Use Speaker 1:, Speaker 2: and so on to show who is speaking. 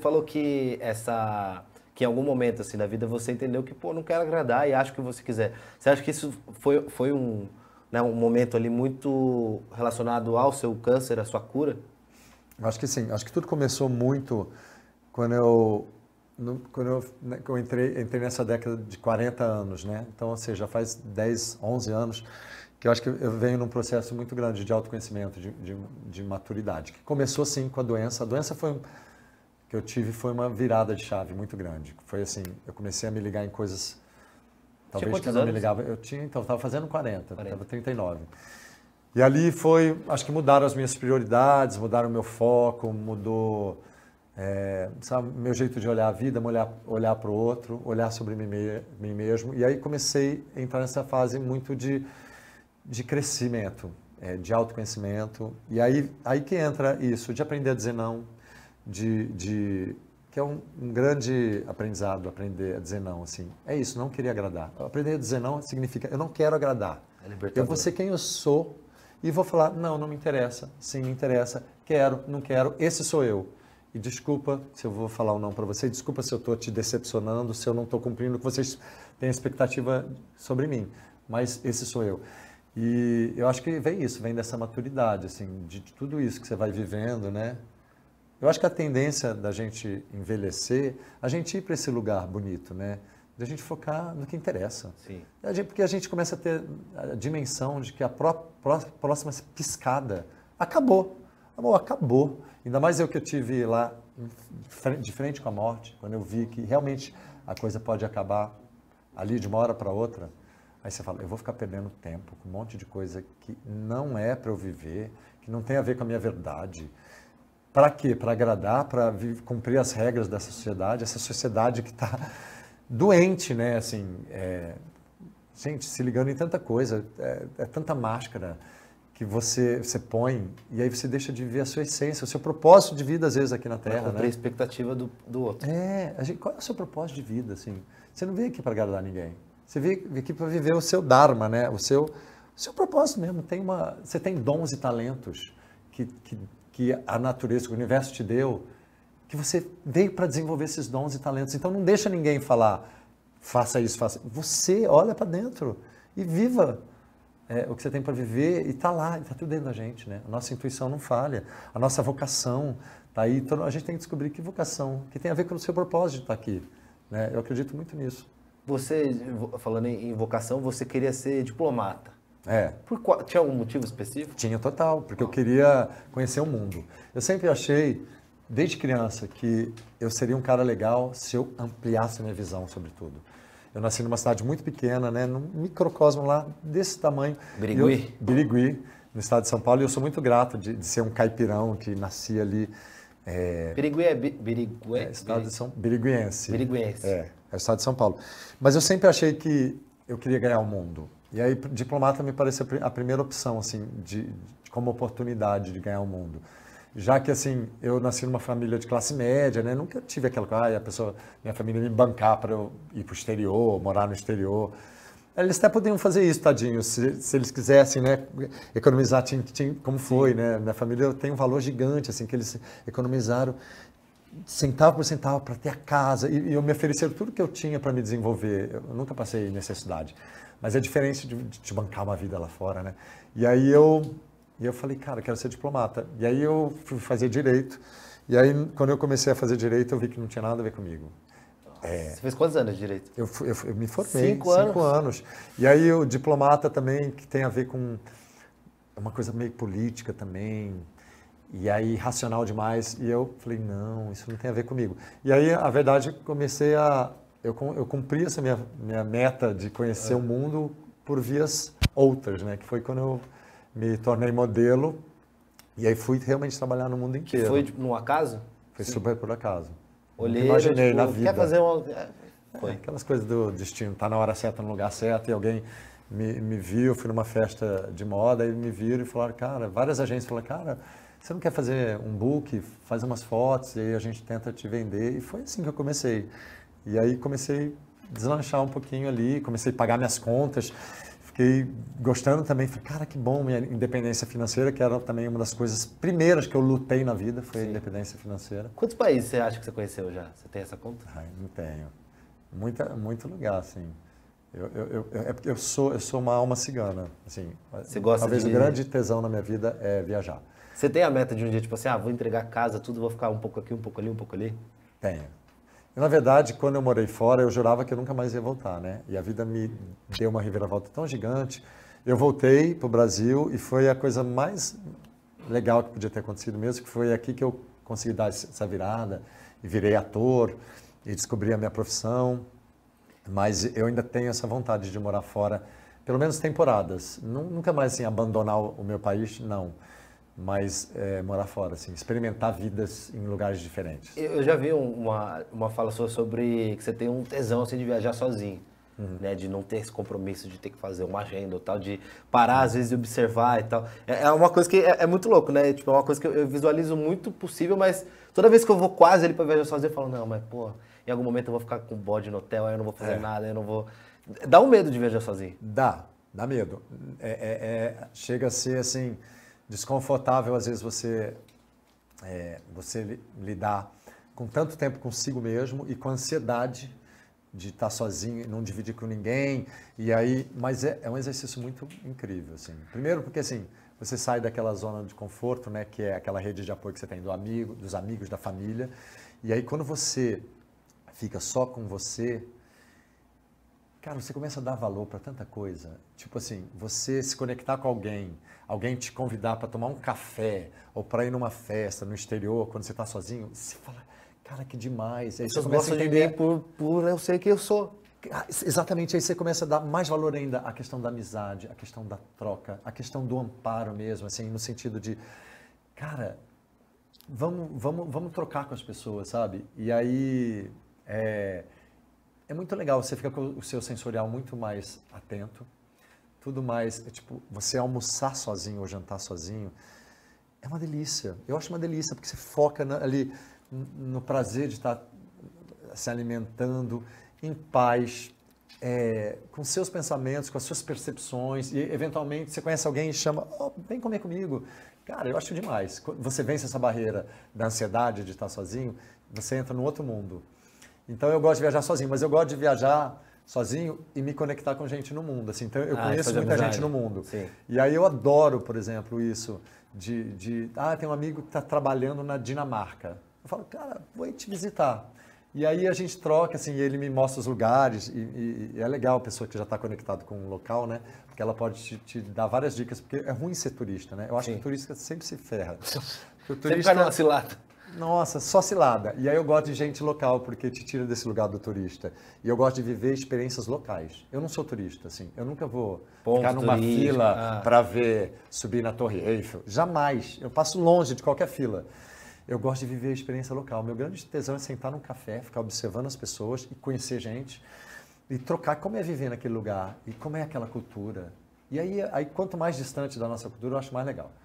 Speaker 1: falou que essa que em algum momento assim da vida você entendeu que pô não quero agradar e acho que você quiser você acha que isso foi foi um né, um momento ali muito relacionado ao seu câncer à sua cura acho que sim acho que tudo começou muito quando eu quando eu, né, eu entrei entrei nessa década de 40 anos né então ou seja faz 10 11 anos que eu acho que eu venho num processo muito grande de autoconhecimento de, de, de maturidade que começou sim com a doença a doença foi que eu tive foi uma virada de chave muito grande. Foi assim, eu comecei a me ligar em coisas talvez que eu não me ligava. Eu tinha, então, estava fazendo 40, estava 39. E ali foi, acho que mudaram as minhas prioridades, mudaram o meu foco, mudou é, sabe, meu jeito de olhar a vida, olhar, olhar para o outro, olhar sobre mim, mim, mesmo. E aí comecei a entrar nessa fase muito de, de crescimento, é, de autoconhecimento. E aí, aí que entra isso, de aprender a dizer não, de, de que é um, um, grande aprendizado aprender a dizer não assim é isso não queria agradar aprender a dizer não significa eu não quero agradar é eu vou ser quem eu sou e vou falar não não me interessa sim me interessa quero não quero esse sou eu e desculpa se eu vou falar ou um não para você desculpa se eu estou te decepcionando se eu não estou cumprindo o que vocês têm expectativa sobre mim mas esse sou eu e eu acho que vem isso vem dessa maturidade assim de, de tudo isso que você vai vivendo né eu acho que a tendência da gente envelhecer, a gente ir para esse lugar bonito, né? De a gente focar no que interessa. Sim. A gente, porque a gente começa a ter a dimensão de que a pró, pró, próxima piscada acabou. Amor, acabou. Ainda mais eu que eu tive lá de frente com a morte, quando eu vi que realmente a coisa pode acabar ali de uma hora para outra. Aí você fala, eu vou ficar perdendo tempo com um monte de coisa que não é para eu viver, que não tem a ver com a minha verdade. Para quê? Para agradar, para cumprir as regras dessa sociedade, essa sociedade que está doente, né? Assim, é... gente, se ligando em tanta coisa, é, é tanta máscara que você, você põe e aí você deixa de viver a sua essência, o seu propósito de vida, às vezes, aqui na Terra. né? a expectativa do, do outro. É, gente, qual é o seu propósito de vida, assim? Você não veio aqui para agradar ninguém. Você veio aqui para viver o seu Dharma, né? O seu, o seu propósito mesmo. Tem uma, você tem dons e talentos que, que que a natureza, que o universo te deu, que você veio para desenvolver esses dons e talentos. Então não deixa ninguém falar, faça isso, faça. Você olha para dentro e viva é, o que você tem para viver e está lá, está tudo dentro da gente, né? A nossa intuição não falha, a nossa vocação está aí. Então a gente tem que descobrir que vocação, que tem a ver com o seu propósito de estar tá aqui. Né? Eu acredito muito nisso. Você, falando em vocação, você queria ser diplomata. É. Por qual, tinha um motivo específico? Tinha total, porque eu ah. queria conhecer o mundo. Eu sempre achei, desde criança, que eu seria um cara legal se eu ampliasse minha visão sobre tudo. Eu nasci numa cidade muito pequena, né, num microcosmo lá desse tamanho. Birigui. Eu, Birigui, no estado de São Paulo, e eu sou muito grato de, de ser um caipirão que nasci ali. É, Birigui é, Birigui, é estado de São Biriguiense. Biriguiense. É, é o estado de São Paulo. Mas eu sempre achei que eu queria ganhar o mundo. E aí, diplomata me pareceu a primeira opção, assim, de, de, como oportunidade de ganhar o mundo. Já que, assim, eu nasci numa família de classe média, né? Nunca tive aquela coisa, ah, a pessoa, minha família me bancar para eu ir para o exterior, morar no exterior. Eles até podiam fazer isso, tadinho se, se, eles quisessem, né? Economizar, tinha, como foi, Sim. né? Minha família tem um valor gigante, assim, que eles economizaram centavo por centavo para ter a casa. E, e eu me ofereceram tudo que eu tinha para me desenvolver. Eu nunca passei necessidade. Mas é diferente de, de, te bancar uma vida lá fora, né? E aí eu, e eu falei, cara, eu quero ser diplomata. E aí eu fui fazer direito. E aí, quando eu comecei a fazer direito, eu vi que não tinha nada a ver comigo. É, Você fez quantos anos de direito? Eu, eu, eu me formei. Cinco, cinco anos. anos. E aí, o diplomata também, que tem a ver com é uma coisa meio política também. E aí, racional demais. E eu falei, não, isso não tem a ver comigo. E aí, a verdade, comecei a, eu, eu cumpri essa minha, minha meta de conhecer é. o mundo por vias outras, né? Que foi quando eu me tornei modelo e aí fui realmente trabalhar no mundo inteiro. Que foi no acaso? Foi Sim. super por acaso. Olhei, imaginei tipo, na vida. Quer fazer uma... É, é, foi. É, aquelas coisas do destino, tá na hora certa, no lugar certo, e alguém me, me viu, fui numa festa de moda, e me viram e falaram, cara, várias agências falaram, cara, você não quer fazer um book, faz umas fotos, e aí a gente tenta te vender. E foi assim que eu comecei. E aí comecei a deslanchar um pouquinho ali, comecei a pagar minhas contas, fiquei gostando também. Falei, cara, que bom minha independência financeira, que era também uma das coisas primeiras que eu lutei na vida, foi Sim. a independência financeira. Quantos países você acha que você conheceu já? Você tem essa conta? Ai, não tenho. Muita, muito lugar, assim. Eu, eu, eu, é eu, sou, eu sou uma alma cigana. Assim, Você gosta talvez de... o grande tesão na minha vida é viajar. Você tem a meta de um dia, tipo assim, ah, vou entregar casa, tudo, vou ficar um pouco aqui, um pouco ali, um pouco ali? Tenho. Na verdade, quando eu morei fora, eu jurava que eu nunca mais ia voltar, né? E a vida me deu uma reviravolta tão gigante. Eu voltei para o Brasil e foi a coisa mais legal que podia ter acontecido mesmo, que foi aqui que eu consegui dar essa virada e virei ator e descobri a minha profissão. Mas eu ainda tenho essa vontade de morar fora, pelo menos temporadas. Nunca mais assim abandonar o meu país, não mas é, morar fora, assim, experimentar vidas em lugares diferentes. Eu já vi uma, uma fala sua sobre que você tem um tesão assim, de viajar sozinho. Uhum. Né, de não ter esse compromisso de ter que fazer uma agenda ou tal, de parar às vezes e observar e tal. É, é uma coisa que é, é, muito louco, né? Tipo, é uma coisa que eu, eu, visualizo muito possível, mas toda vez que eu vou quase ali para viajar sozinho, eu falo, não, mas pô, em algum momento eu vou ficar com bode no hotel, aí eu não vou fazer é. nada, eu não vou. Dá um medo de viajar sozinho. Dá, dá medo. É, é, chega a ser assim desconfortável às vezes você é, você lidar com tanto tempo consigo mesmo e com ansiedade de estar sozinho, e não dividir com ninguém e aí, mas é, é um exercício muito incrível assim. Primeiro porque assim você sai daquela zona de conforto, né, que é aquela rede de apoio que você tem do amigo, dos amigos, da família e aí quando você fica só com você Cara, você começa a dar valor para tanta coisa. Tipo assim, você se conectar com alguém, alguém te convidar para tomar um café ou para ir numa festa no exterior, quando você está sozinho, você fala, cara, que demais. Aí você começa a entender por, por eu sei que eu sou. Ah, exatamente, aí você começa a dar mais valor ainda à questão da amizade, à questão da troca, à questão do amparo mesmo, assim, no sentido de, cara, vamos, vamos, vamos trocar com as pessoas, sabe? E aí, é, é muito legal, você fica com o seu sensorial muito mais atento, tudo mais, é tipo, você almoçar sozinho ou jantar sozinho, é uma delícia. Eu acho uma delícia, porque você foca na, ali no prazer de estar se alimentando em paz, é, com seus pensamentos, com as suas percepções, e eventualmente você conhece alguém e chama, oh, vem comer comigo. Cara, eu acho demais. Você vence essa barreira da ansiedade de estar sozinho, você entra num outro mundo. Então eu gosto de viajar sozinho, mas eu gosto de viajar sozinho e me conectar com gente no mundo. Assim, então eu ah, conheço muita amizade. gente no mundo. Sim. E aí eu adoro, por exemplo, isso de, de ah, tem um amigo que está trabalhando na Dinamarca. Eu falo, cara, vou te visitar. E aí a gente troca, assim, ele me mostra os lugares e, e, e é legal a pessoa que já está conectada com um local, né? Porque ela pode te, te, dar várias dicas, porque é ruim ser turista, né? Eu acho Sim. que o turista sempre se ferra. o turista... Sempre vai numa cilada. Nossa, só cilada. E aí eu gosto de gente local, porque te tira desse lugar do turista. E eu gosto de viver experiências locais. Eu não sou turista, assim. Eu nunca vou Ponto ficar numa turismo. fila ah. para ver, subir na Torre Eiffel. Jamais. Eu passo longe de qualquer fila. Eu gosto de viver a experiência local. Meu grande tesão é sentar num café, ficar observando as pessoas e conhecer gente. E trocar como é viver naquele lugar e como é aquela cultura. E aí, aí quanto mais distante da nossa cultura, eu acho mais legal.